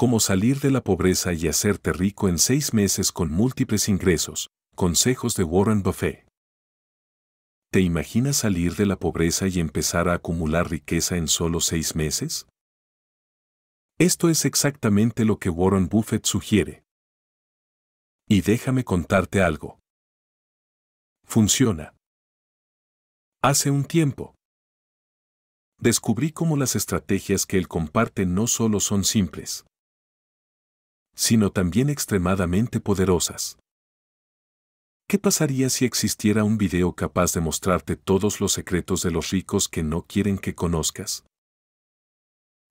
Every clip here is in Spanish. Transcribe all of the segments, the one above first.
Cómo salir de la pobreza y hacerte rico en seis meses con múltiples ingresos. Consejos de Warren Buffett. ¿Te imaginas salir de la pobreza y empezar a acumular riqueza en solo seis meses? Esto es exactamente lo que Warren Buffett sugiere. Y déjame contarte algo. Funciona. Hace un tiempo. Descubrí cómo las estrategias que él comparte no solo son simples, sino también extremadamente poderosas. ¿Qué pasaría si existiera un video capaz de mostrarte todos los secretos de los ricos que no quieren que conozcas?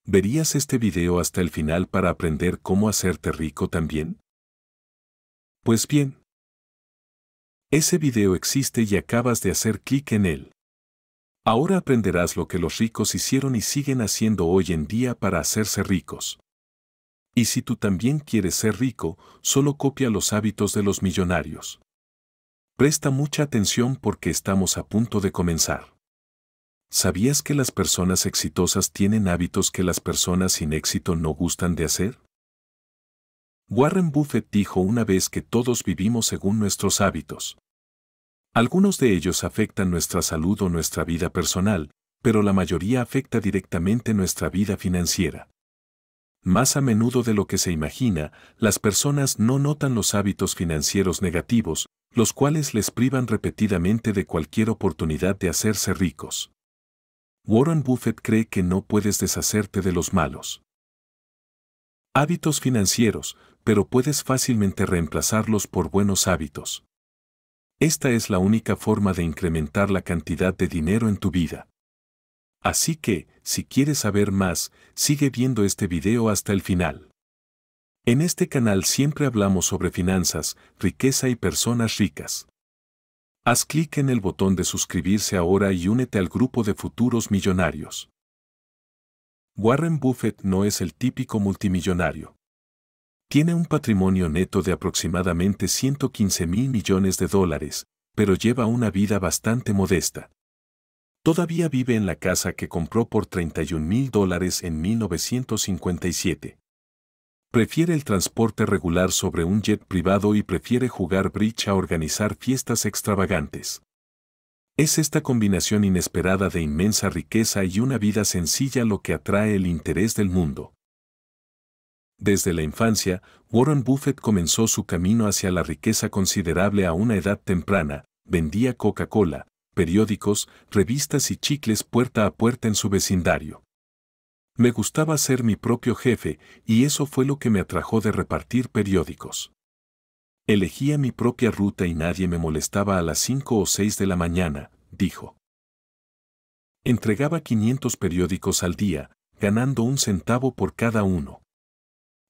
¿Verías este video hasta el final para aprender cómo hacerte rico también? Pues bien, ese video existe y acabas de hacer clic en él. Ahora aprenderás lo que los ricos hicieron y siguen haciendo hoy en día para hacerse ricos. Y si tú también quieres ser rico, solo copia los hábitos de los millonarios. Presta mucha atención porque estamos a punto de comenzar. ¿Sabías que las personas exitosas tienen hábitos que las personas sin éxito no gustan de hacer? Warren Buffett dijo una vez que todos vivimos según nuestros hábitos. Algunos de ellos afectan nuestra salud o nuestra vida personal, pero la mayoría afecta directamente nuestra vida financiera. Más a menudo de lo que se imagina, las personas no notan los hábitos financieros negativos, los cuales les privan repetidamente de cualquier oportunidad de hacerse ricos. Warren Buffett cree que no puedes deshacerte de los malos hábitos financieros, pero puedes fácilmente reemplazarlos por buenos hábitos. Esta es la única forma de incrementar la cantidad de dinero en tu vida. Así que, si quieres saber más, sigue viendo este video hasta el final. En este canal siempre hablamos sobre finanzas, riqueza y personas ricas. Haz clic en el botón de suscribirse ahora y únete al grupo de futuros millonarios. Warren Buffett no es el típico multimillonario. Tiene un patrimonio neto de aproximadamente 115 mil millones de dólares, pero lleva una vida bastante modesta. Todavía vive en la casa que compró por 31 mil dólares en 1957. Prefiere el transporte regular sobre un jet privado y prefiere jugar bridge a organizar fiestas extravagantes. Es esta combinación inesperada de inmensa riqueza y una vida sencilla lo que atrae el interés del mundo. Desde la infancia, Warren Buffett comenzó su camino hacia la riqueza considerable a una edad temprana, vendía Coca-Cola, periódicos, revistas y chicles puerta a puerta en su vecindario. Me gustaba ser mi propio jefe y eso fue lo que me atrajo de repartir periódicos. Elegía mi propia ruta y nadie me molestaba a las 5 o 6 de la mañana, dijo. Entregaba 500 periódicos al día, ganando un centavo por cada uno.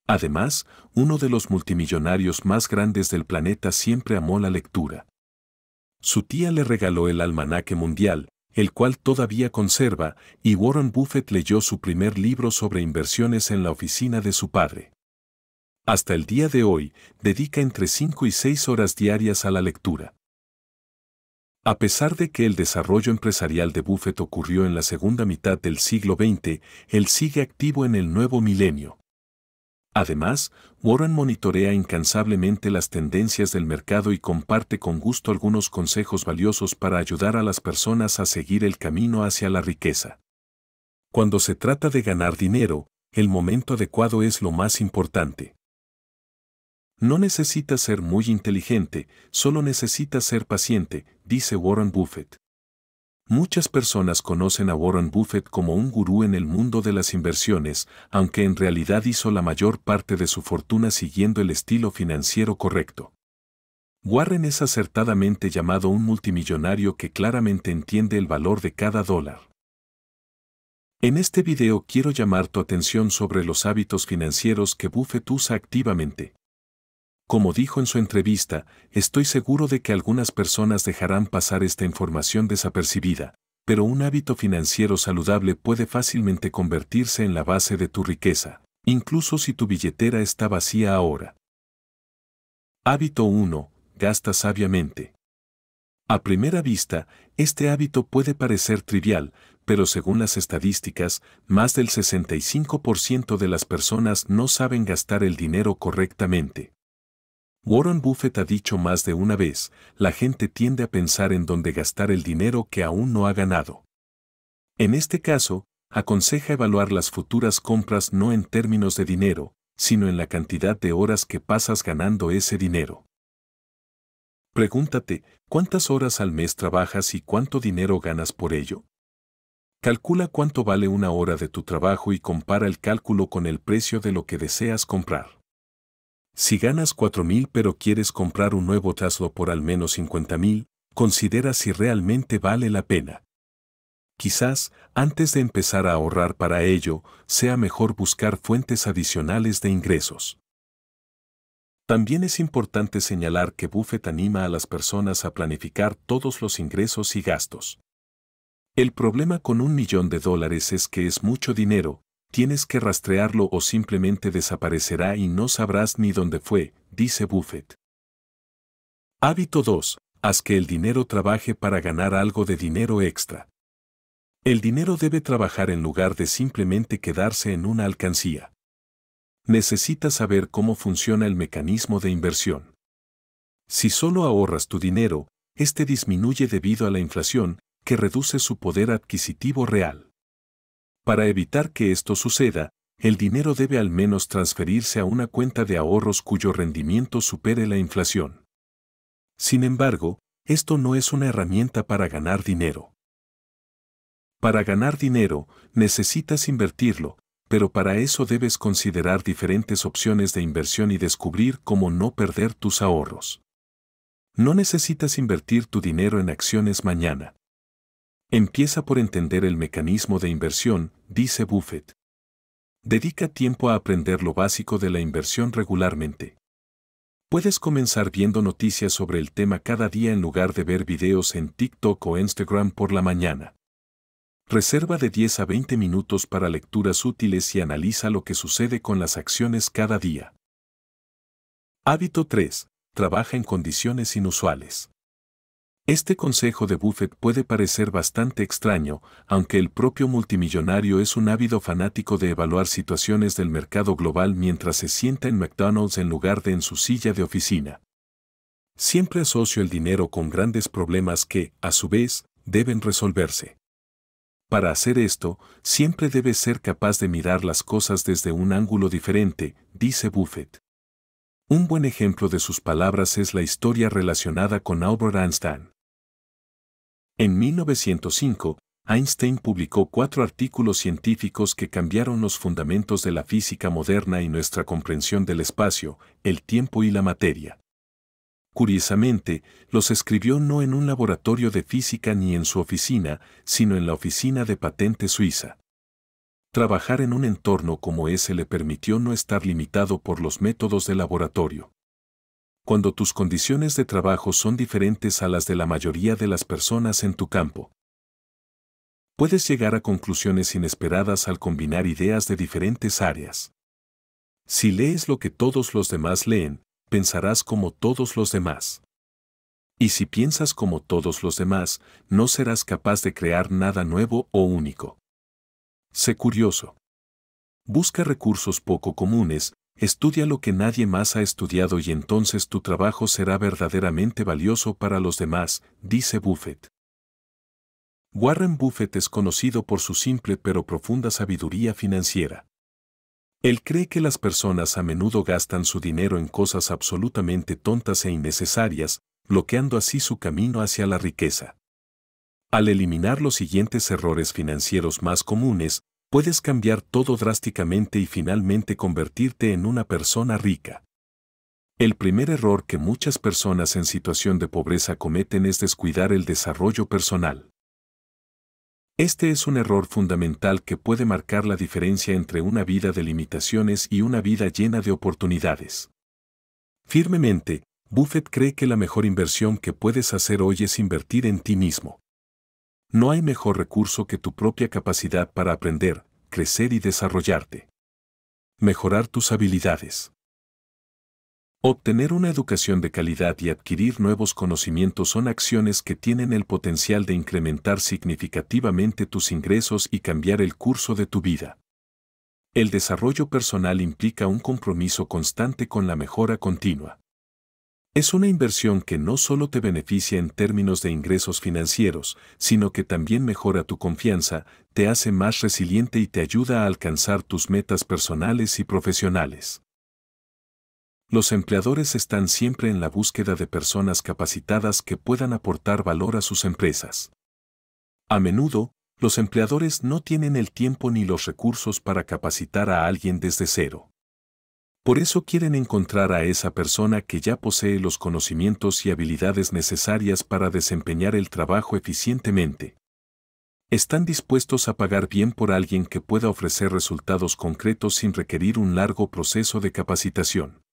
Además, uno de los multimillonarios más grandes del planeta siempre amó la lectura. Su tía le regaló el almanaque mundial, el cual todavía conserva, y Warren Buffett leyó su primer libro sobre inversiones en la oficina de su padre. Hasta el día de hoy, dedica entre 5 y 6 horas diarias a la lectura. A pesar de que el desarrollo empresarial de Buffett ocurrió en la segunda mitad del siglo XX, él sigue activo en el nuevo milenio. Además, Warren monitorea incansablemente las tendencias del mercado y comparte con gusto algunos consejos valiosos para ayudar a las personas a seguir el camino hacia la riqueza. Cuando se trata de ganar dinero, el momento adecuado es lo más importante. No necesitas ser muy inteligente, solo necesitas ser paciente, dice Warren Buffett. Muchas personas conocen a Warren Buffett como un gurú en el mundo de las inversiones, aunque en realidad hizo la mayor parte de su fortuna siguiendo el estilo financiero correcto. Warren es acertadamente llamado un multimillonario que claramente entiende el valor de cada dólar. En este video quiero llamar tu atención sobre los hábitos financieros que Buffett usa activamente. Como dijo en su entrevista, estoy seguro de que algunas personas dejarán pasar esta información desapercibida, pero un hábito financiero saludable puede fácilmente convertirse en la base de tu riqueza, incluso si tu billetera está vacía ahora. Hábito 1. Gasta sabiamente. A primera vista, este hábito puede parecer trivial, pero según las estadísticas, más del 65% de las personas no saben gastar el dinero correctamente. Warren Buffett ha dicho más de una vez, la gente tiende a pensar en dónde gastar el dinero que aún no ha ganado. En este caso, aconseja evaluar las futuras compras no en términos de dinero, sino en la cantidad de horas que pasas ganando ese dinero. Pregúntate, ¿cuántas horas al mes trabajas y cuánto dinero ganas por ello? Calcula cuánto vale una hora de tu trabajo y compara el cálculo con el precio de lo que deseas comprar. Si ganas 4.000 pero quieres comprar un nuevo Tesla por al menos 50.000, considera si realmente vale la pena. Quizás, antes de empezar a ahorrar para ello, sea mejor buscar fuentes adicionales de ingresos. También es importante señalar que Buffett anima a las personas a planificar todos los ingresos y gastos. El problema con un millón de dólares es que es mucho dinero, Tienes que rastrearlo o simplemente desaparecerá y no sabrás ni dónde fue, dice Buffett. Hábito 2. Haz que el dinero trabaje para ganar algo de dinero extra. El dinero debe trabajar en lugar de simplemente quedarse en una alcancía. Necesitas saber cómo funciona el mecanismo de inversión. Si solo ahorras tu dinero, este disminuye debido a la inflación, que reduce su poder adquisitivo real. Para evitar que esto suceda, el dinero debe al menos transferirse a una cuenta de ahorros cuyo rendimiento supere la inflación. Sin embargo, esto no es una herramienta para ganar dinero. Para ganar dinero, necesitas invertirlo, pero para eso debes considerar diferentes opciones de inversión y descubrir cómo no perder tus ahorros. No necesitas invertir tu dinero en acciones mañana. Empieza por entender el mecanismo de inversión, dice Buffett. Dedica tiempo a aprender lo básico de la inversión regularmente. Puedes comenzar viendo noticias sobre el tema cada día en lugar de ver videos en TikTok o Instagram por la mañana. Reserva de 10 a 20 minutos para lecturas útiles y analiza lo que sucede con las acciones cada día. Hábito 3. Trabaja en condiciones inusuales. Este consejo de Buffett puede parecer bastante extraño, aunque el propio multimillonario es un ávido fanático de evaluar situaciones del mercado global mientras se sienta en McDonald's en lugar de en su silla de oficina. Siempre asocio el dinero con grandes problemas que, a su vez, deben resolverse. Para hacer esto, siempre debe ser capaz de mirar las cosas desde un ángulo diferente, dice Buffett. Un buen ejemplo de sus palabras es la historia relacionada con Albert Einstein. En 1905, Einstein publicó cuatro artículos científicos que cambiaron los fundamentos de la física moderna y nuestra comprensión del espacio, el tiempo y la materia. Curiosamente, los escribió no en un laboratorio de física ni en su oficina, sino en la oficina de patente suiza. Trabajar en un entorno como ese le permitió no estar limitado por los métodos de laboratorio cuando tus condiciones de trabajo son diferentes a las de la mayoría de las personas en tu campo. Puedes llegar a conclusiones inesperadas al combinar ideas de diferentes áreas. Si lees lo que todos los demás leen, pensarás como todos los demás. Y si piensas como todos los demás, no serás capaz de crear nada nuevo o único. Sé curioso. Busca recursos poco comunes estudia lo que nadie más ha estudiado y entonces tu trabajo será verdaderamente valioso para los demás, dice Buffett. Warren Buffett es conocido por su simple pero profunda sabiduría financiera. Él cree que las personas a menudo gastan su dinero en cosas absolutamente tontas e innecesarias, bloqueando así su camino hacia la riqueza. Al eliminar los siguientes errores financieros más comunes, puedes cambiar todo drásticamente y finalmente convertirte en una persona rica. El primer error que muchas personas en situación de pobreza cometen es descuidar el desarrollo personal. Este es un error fundamental que puede marcar la diferencia entre una vida de limitaciones y una vida llena de oportunidades. Firmemente, Buffett cree que la mejor inversión que puedes hacer hoy es invertir en ti mismo. No hay mejor recurso que tu propia capacidad para aprender, crecer y desarrollarte. Mejorar tus habilidades. Obtener una educación de calidad y adquirir nuevos conocimientos son acciones que tienen el potencial de incrementar significativamente tus ingresos y cambiar el curso de tu vida. El desarrollo personal implica un compromiso constante con la mejora continua. Es una inversión que no solo te beneficia en términos de ingresos financieros, sino que también mejora tu confianza, te hace más resiliente y te ayuda a alcanzar tus metas personales y profesionales. Los empleadores están siempre en la búsqueda de personas capacitadas que puedan aportar valor a sus empresas. A menudo, los empleadores no tienen el tiempo ni los recursos para capacitar a alguien desde cero. Por eso quieren encontrar a esa persona que ya posee los conocimientos y habilidades necesarias para desempeñar el trabajo eficientemente. Están dispuestos a pagar bien por alguien que pueda ofrecer resultados concretos sin requerir un largo proceso de capacitación.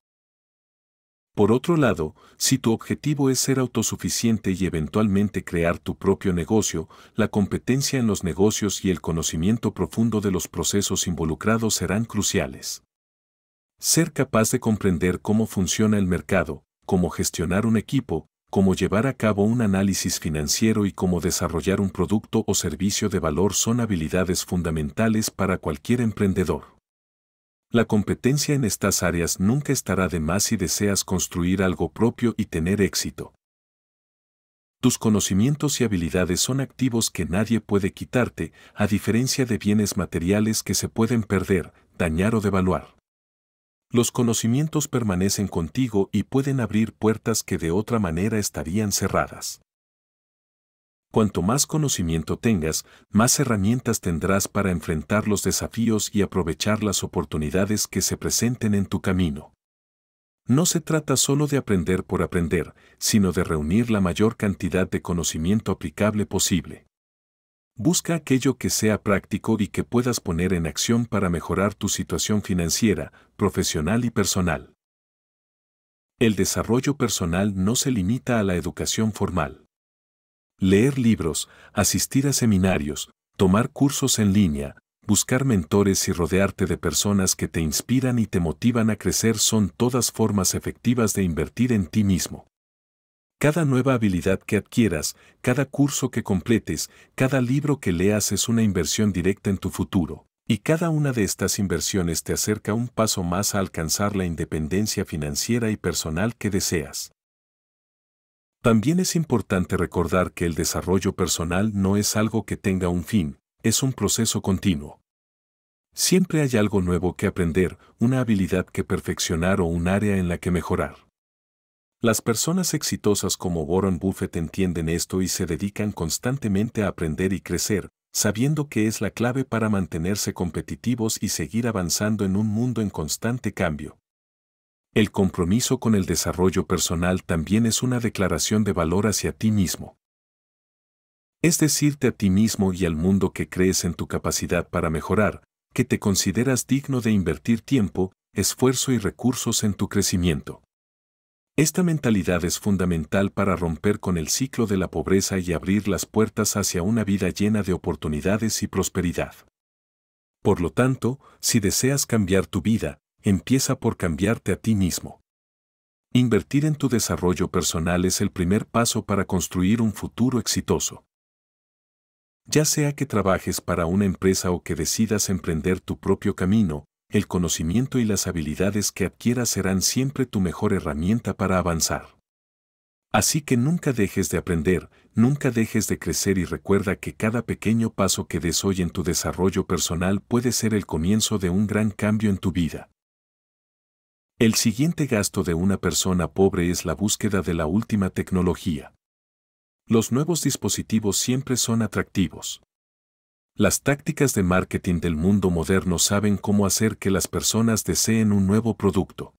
Por otro lado, si tu objetivo es ser autosuficiente y eventualmente crear tu propio negocio, la competencia en los negocios y el conocimiento profundo de los procesos involucrados serán cruciales. Ser capaz de comprender cómo funciona el mercado, cómo gestionar un equipo, cómo llevar a cabo un análisis financiero y cómo desarrollar un producto o servicio de valor son habilidades fundamentales para cualquier emprendedor. La competencia en estas áreas nunca estará de más si deseas construir algo propio y tener éxito. Tus conocimientos y habilidades son activos que nadie puede quitarte, a diferencia de bienes materiales que se pueden perder, dañar o devaluar. Los conocimientos permanecen contigo y pueden abrir puertas que de otra manera estarían cerradas. Cuanto más conocimiento tengas, más herramientas tendrás para enfrentar los desafíos y aprovechar las oportunidades que se presenten en tu camino. No se trata solo de aprender por aprender, sino de reunir la mayor cantidad de conocimiento aplicable posible. Busca aquello que sea práctico y que puedas poner en acción para mejorar tu situación financiera, profesional y personal. El desarrollo personal no se limita a la educación formal. Leer libros, asistir a seminarios, tomar cursos en línea, buscar mentores y rodearte de personas que te inspiran y te motivan a crecer son todas formas efectivas de invertir en ti mismo. Cada nueva habilidad que adquieras, cada curso que completes, cada libro que leas es una inversión directa en tu futuro, y cada una de estas inversiones te acerca un paso más a alcanzar la independencia financiera y personal que deseas. También es importante recordar que el desarrollo personal no es algo que tenga un fin, es un proceso continuo. Siempre hay algo nuevo que aprender, una habilidad que perfeccionar o un área en la que mejorar. Las personas exitosas como Warren Buffett entienden esto y se dedican constantemente a aprender y crecer, sabiendo que es la clave para mantenerse competitivos y seguir avanzando en un mundo en constante cambio. El compromiso con el desarrollo personal también es una declaración de valor hacia ti mismo. Es decirte a ti mismo y al mundo que crees en tu capacidad para mejorar, que te consideras digno de invertir tiempo, esfuerzo y recursos en tu crecimiento. Esta mentalidad es fundamental para romper con el ciclo de la pobreza y abrir las puertas hacia una vida llena de oportunidades y prosperidad. Por lo tanto, si deseas cambiar tu vida, empieza por cambiarte a ti mismo. Invertir en tu desarrollo personal es el primer paso para construir un futuro exitoso. Ya sea que trabajes para una empresa o que decidas emprender tu propio camino, el conocimiento y las habilidades que adquieras serán siempre tu mejor herramienta para avanzar. Así que nunca dejes de aprender, nunca dejes de crecer y recuerda que cada pequeño paso que des hoy en tu desarrollo personal puede ser el comienzo de un gran cambio en tu vida. El siguiente gasto de una persona pobre es la búsqueda de la última tecnología. Los nuevos dispositivos siempre son atractivos. Las tácticas de marketing del mundo moderno saben cómo hacer que las personas deseen un nuevo producto.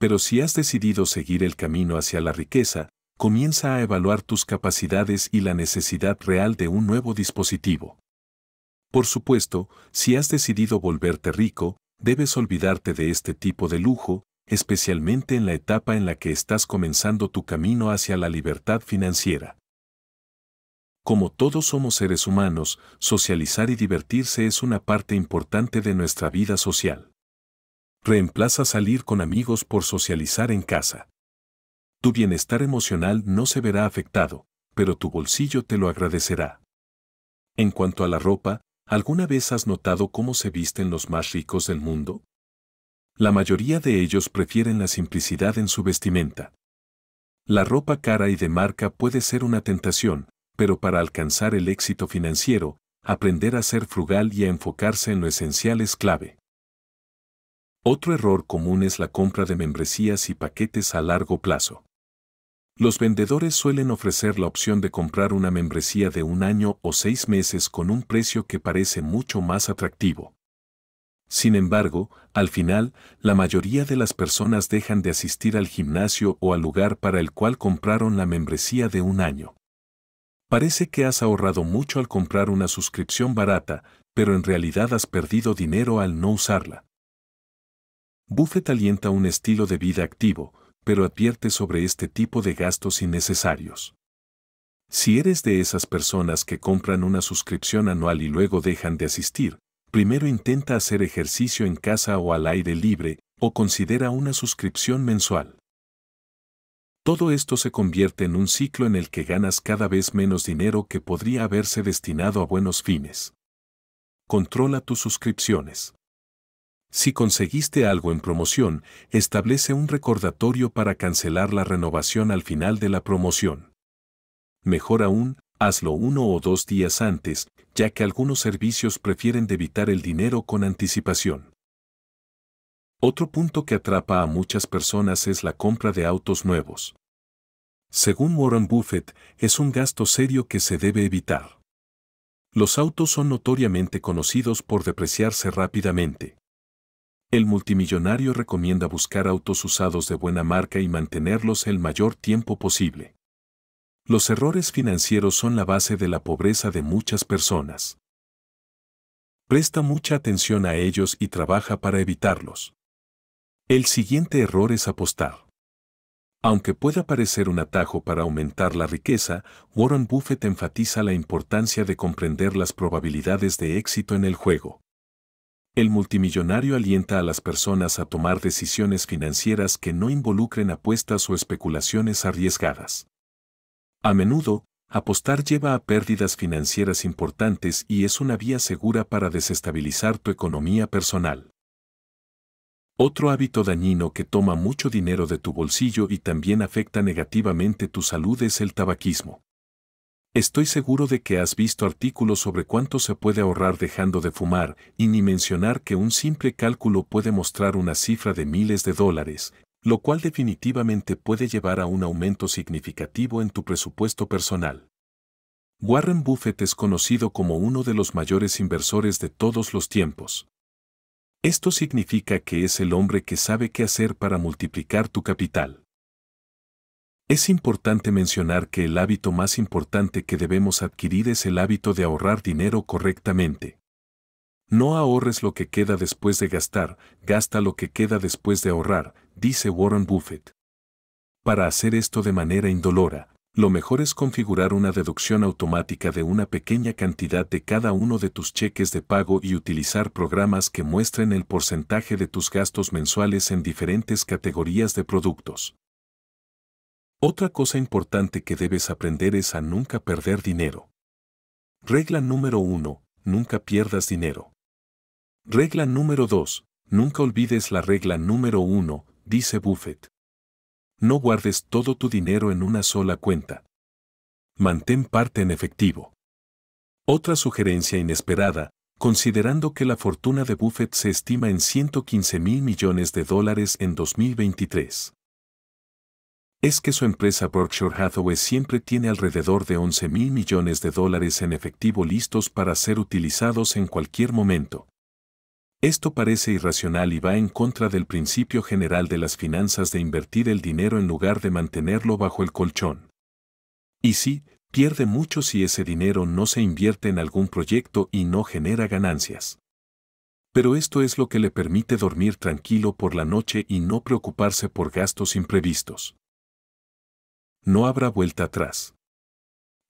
Pero si has decidido seguir el camino hacia la riqueza, comienza a evaluar tus capacidades y la necesidad real de un nuevo dispositivo. Por supuesto, si has decidido volverte rico, debes olvidarte de este tipo de lujo, especialmente en la etapa en la que estás comenzando tu camino hacia la libertad financiera. Como todos somos seres humanos, socializar y divertirse es una parte importante de nuestra vida social. Reemplaza salir con amigos por socializar en casa. Tu bienestar emocional no se verá afectado, pero tu bolsillo te lo agradecerá. En cuanto a la ropa, ¿alguna vez has notado cómo se visten los más ricos del mundo? La mayoría de ellos prefieren la simplicidad en su vestimenta. La ropa cara y de marca puede ser una tentación, pero para alcanzar el éxito financiero, aprender a ser frugal y a enfocarse en lo esencial es clave. Otro error común es la compra de membresías y paquetes a largo plazo. Los vendedores suelen ofrecer la opción de comprar una membresía de un año o seis meses con un precio que parece mucho más atractivo. Sin embargo, al final, la mayoría de las personas dejan de asistir al gimnasio o al lugar para el cual compraron la membresía de un año. Parece que has ahorrado mucho al comprar una suscripción barata, pero en realidad has perdido dinero al no usarla. Buffett alienta un estilo de vida activo, pero advierte sobre este tipo de gastos innecesarios. Si eres de esas personas que compran una suscripción anual y luego dejan de asistir, primero intenta hacer ejercicio en casa o al aire libre, o considera una suscripción mensual. Todo esto se convierte en un ciclo en el que ganas cada vez menos dinero que podría haberse destinado a buenos fines. Controla tus suscripciones. Si conseguiste algo en promoción, establece un recordatorio para cancelar la renovación al final de la promoción. Mejor aún, hazlo uno o dos días antes, ya que algunos servicios prefieren debitar el dinero con anticipación. Otro punto que atrapa a muchas personas es la compra de autos nuevos. Según Warren Buffett, es un gasto serio que se debe evitar. Los autos son notoriamente conocidos por depreciarse rápidamente. El multimillonario recomienda buscar autos usados de buena marca y mantenerlos el mayor tiempo posible. Los errores financieros son la base de la pobreza de muchas personas. Presta mucha atención a ellos y trabaja para evitarlos. El siguiente error es apostar. Aunque pueda parecer un atajo para aumentar la riqueza, Warren Buffett enfatiza la importancia de comprender las probabilidades de éxito en el juego. El multimillonario alienta a las personas a tomar decisiones financieras que no involucren apuestas o especulaciones arriesgadas. A menudo, apostar lleva a pérdidas financieras importantes y es una vía segura para desestabilizar tu economía personal. Otro hábito dañino que toma mucho dinero de tu bolsillo y también afecta negativamente tu salud es el tabaquismo. Estoy seguro de que has visto artículos sobre cuánto se puede ahorrar dejando de fumar y ni mencionar que un simple cálculo puede mostrar una cifra de miles de dólares, lo cual definitivamente puede llevar a un aumento significativo en tu presupuesto personal. Warren Buffett es conocido como uno de los mayores inversores de todos los tiempos. Esto significa que es el hombre que sabe qué hacer para multiplicar tu capital. Es importante mencionar que el hábito más importante que debemos adquirir es el hábito de ahorrar dinero correctamente. No ahorres lo que queda después de gastar, gasta lo que queda después de ahorrar, dice Warren Buffett. Para hacer esto de manera indolora, lo mejor es configurar una deducción automática de una pequeña cantidad de cada uno de tus cheques de pago y utilizar programas que muestren el porcentaje de tus gastos mensuales en diferentes categorías de productos. Otra cosa importante que debes aprender es a nunca perder dinero. Regla número 1. Nunca pierdas dinero. Regla número 2. Nunca olvides la regla número 1, dice Buffett no guardes todo tu dinero en una sola cuenta. Mantén parte en efectivo. Otra sugerencia inesperada, considerando que la fortuna de Buffett se estima en 115 mil millones de dólares en 2023. Es que su empresa Berkshire Hathaway siempre tiene alrededor de 11 mil millones de dólares en efectivo listos para ser utilizados en cualquier momento. Esto parece irracional y va en contra del principio general de las finanzas de invertir el dinero en lugar de mantenerlo bajo el colchón. Y sí, pierde mucho si ese dinero no se invierte en algún proyecto y no genera ganancias. Pero esto es lo que le permite dormir tranquilo por la noche y no preocuparse por gastos imprevistos. No habrá vuelta atrás.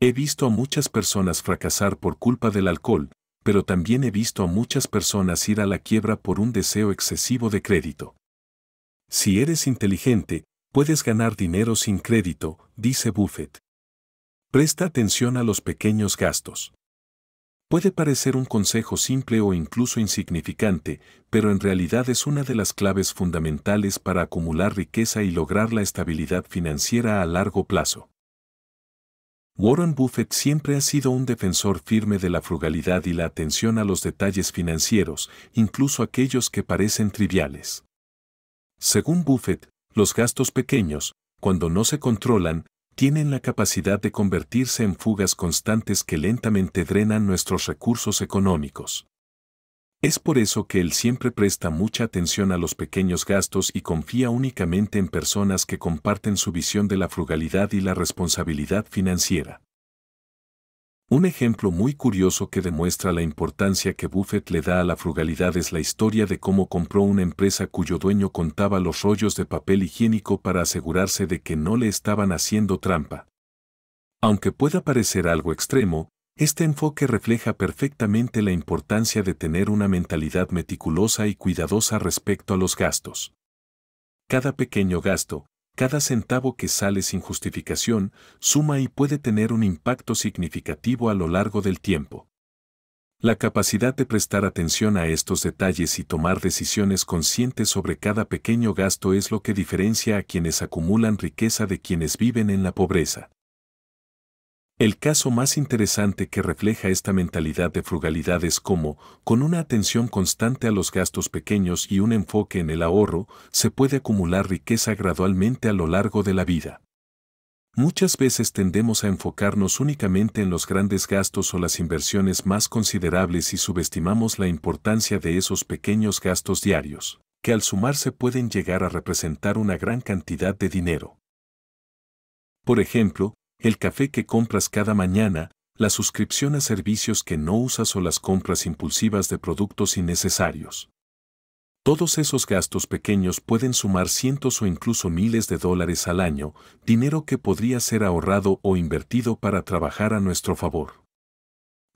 He visto a muchas personas fracasar por culpa del alcohol, pero también he visto a muchas personas ir a la quiebra por un deseo excesivo de crédito. Si eres inteligente, puedes ganar dinero sin crédito, dice Buffett. Presta atención a los pequeños gastos. Puede parecer un consejo simple o incluso insignificante, pero en realidad es una de las claves fundamentales para acumular riqueza y lograr la estabilidad financiera a largo plazo. Warren Buffett siempre ha sido un defensor firme de la frugalidad y la atención a los detalles financieros, incluso aquellos que parecen triviales. Según Buffett, los gastos pequeños, cuando no se controlan, tienen la capacidad de convertirse en fugas constantes que lentamente drenan nuestros recursos económicos. Es por eso que él siempre presta mucha atención a los pequeños gastos y confía únicamente en personas que comparten su visión de la frugalidad y la responsabilidad financiera. Un ejemplo muy curioso que demuestra la importancia que Buffett le da a la frugalidad es la historia de cómo compró una empresa cuyo dueño contaba los rollos de papel higiénico para asegurarse de que no le estaban haciendo trampa. Aunque pueda parecer algo extremo, este enfoque refleja perfectamente la importancia de tener una mentalidad meticulosa y cuidadosa respecto a los gastos. Cada pequeño gasto, cada centavo que sale sin justificación, suma y puede tener un impacto significativo a lo largo del tiempo. La capacidad de prestar atención a estos detalles y tomar decisiones conscientes sobre cada pequeño gasto es lo que diferencia a quienes acumulan riqueza de quienes viven en la pobreza. El caso más interesante que refleja esta mentalidad de frugalidad es cómo, con una atención constante a los gastos pequeños y un enfoque en el ahorro, se puede acumular riqueza gradualmente a lo largo de la vida. Muchas veces tendemos a enfocarnos únicamente en los grandes gastos o las inversiones más considerables y subestimamos la importancia de esos pequeños gastos diarios, que al sumarse pueden llegar a representar una gran cantidad de dinero. Por ejemplo, el café que compras cada mañana, la suscripción a servicios que no usas o las compras impulsivas de productos innecesarios. Todos esos gastos pequeños pueden sumar cientos o incluso miles de dólares al año, dinero que podría ser ahorrado o invertido para trabajar a nuestro favor.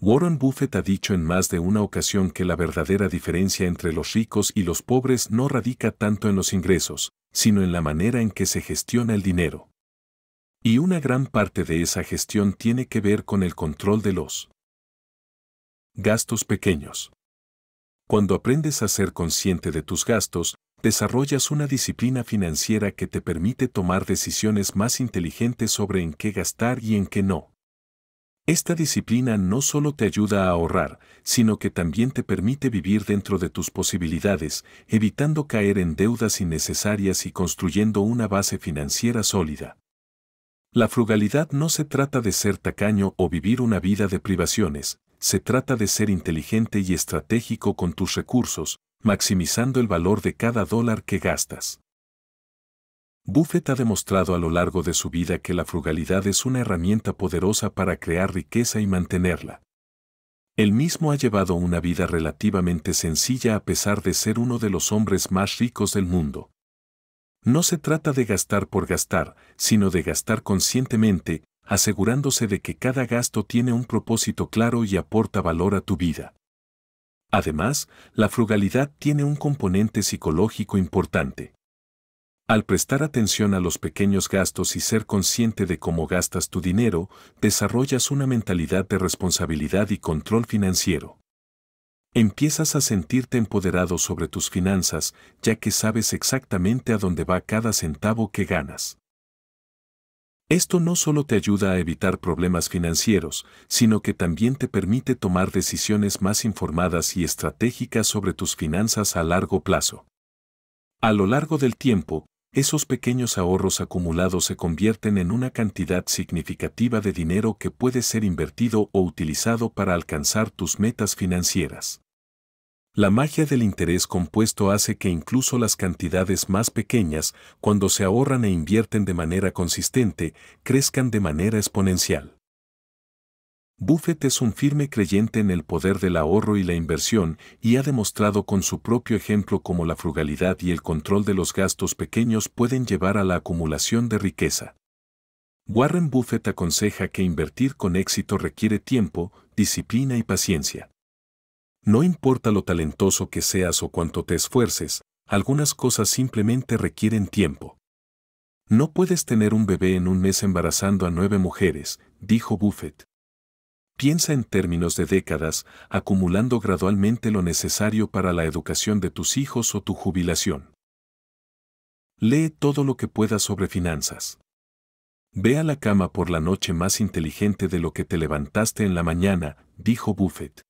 Warren Buffett ha dicho en más de una ocasión que la verdadera diferencia entre los ricos y los pobres no radica tanto en los ingresos, sino en la manera en que se gestiona el dinero. Y una gran parte de esa gestión tiene que ver con el control de los gastos pequeños. Cuando aprendes a ser consciente de tus gastos, desarrollas una disciplina financiera que te permite tomar decisiones más inteligentes sobre en qué gastar y en qué no. Esta disciplina no solo te ayuda a ahorrar, sino que también te permite vivir dentro de tus posibilidades, evitando caer en deudas innecesarias y construyendo una base financiera sólida. La frugalidad no se trata de ser tacaño o vivir una vida de privaciones, se trata de ser inteligente y estratégico con tus recursos, maximizando el valor de cada dólar que gastas. Buffett ha demostrado a lo largo de su vida que la frugalidad es una herramienta poderosa para crear riqueza y mantenerla. Él mismo ha llevado una vida relativamente sencilla a pesar de ser uno de los hombres más ricos del mundo. No se trata de gastar por gastar, sino de gastar conscientemente, asegurándose de que cada gasto tiene un propósito claro y aporta valor a tu vida. Además, la frugalidad tiene un componente psicológico importante. Al prestar atención a los pequeños gastos y ser consciente de cómo gastas tu dinero, desarrollas una mentalidad de responsabilidad y control financiero. Empiezas a sentirte empoderado sobre tus finanzas, ya que sabes exactamente a dónde va cada centavo que ganas. Esto no solo te ayuda a evitar problemas financieros, sino que también te permite tomar decisiones más informadas y estratégicas sobre tus finanzas a largo plazo. A lo largo del tiempo, esos pequeños ahorros acumulados se convierten en una cantidad significativa de dinero que puede ser invertido o utilizado para alcanzar tus metas financieras. La magia del interés compuesto hace que incluso las cantidades más pequeñas, cuando se ahorran e invierten de manera consistente, crezcan de manera exponencial. Buffett es un firme creyente en el poder del ahorro y la inversión y ha demostrado con su propio ejemplo cómo la frugalidad y el control de los gastos pequeños pueden llevar a la acumulación de riqueza. Warren Buffett aconseja que invertir con éxito requiere tiempo, disciplina y paciencia. No importa lo talentoso que seas o cuánto te esfuerces, algunas cosas simplemente requieren tiempo. No puedes tener un bebé en un mes embarazando a nueve mujeres, dijo Buffett. Piensa en términos de décadas, acumulando gradualmente lo necesario para la educación de tus hijos o tu jubilación. Lee todo lo que puedas sobre finanzas. Ve a la cama por la noche más inteligente de lo que te levantaste en la mañana, dijo Buffett.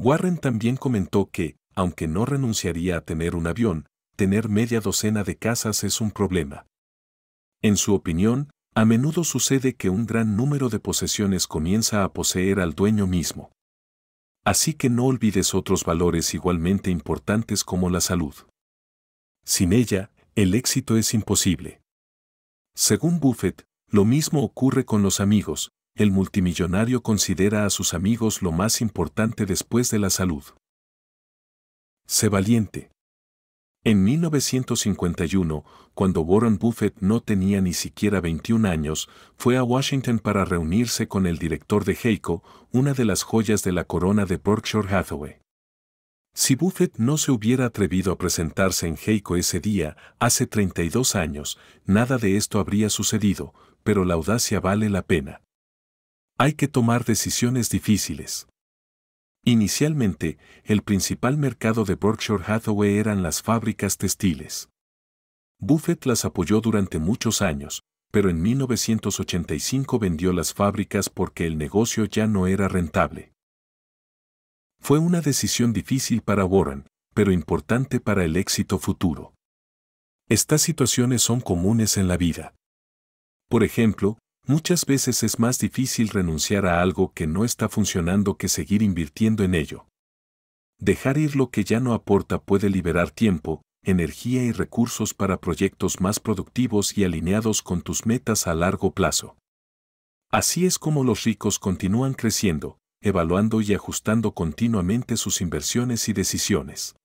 Warren también comentó que, aunque no renunciaría a tener un avión, tener media docena de casas es un problema. En su opinión, a menudo sucede que un gran número de posesiones comienza a poseer al dueño mismo. Así que no olvides otros valores igualmente importantes como la salud. Sin ella, el éxito es imposible. Según Buffett, lo mismo ocurre con los amigos, el multimillonario considera a sus amigos lo más importante después de la salud. Se valiente. En 1951, cuando Warren Buffett no tenía ni siquiera 21 años, fue a Washington para reunirse con el director de Heiko, una de las joyas de la corona de Berkshire Hathaway. Si Buffett no se hubiera atrevido a presentarse en Heiko ese día, hace 32 años, nada de esto habría sucedido, pero la audacia vale la pena. Hay que tomar decisiones difíciles. Inicialmente, el principal mercado de Berkshire Hathaway eran las fábricas textiles. Buffett las apoyó durante muchos años, pero en 1985 vendió las fábricas porque el negocio ya no era rentable. Fue una decisión difícil para Warren, pero importante para el éxito futuro. Estas situaciones son comunes en la vida. Por ejemplo, Muchas veces es más difícil renunciar a algo que no está funcionando que seguir invirtiendo en ello. Dejar ir lo que ya no aporta puede liberar tiempo, energía y recursos para proyectos más productivos y alineados con tus metas a largo plazo. Así es como los ricos continúan creciendo, evaluando y ajustando continuamente sus inversiones y decisiones.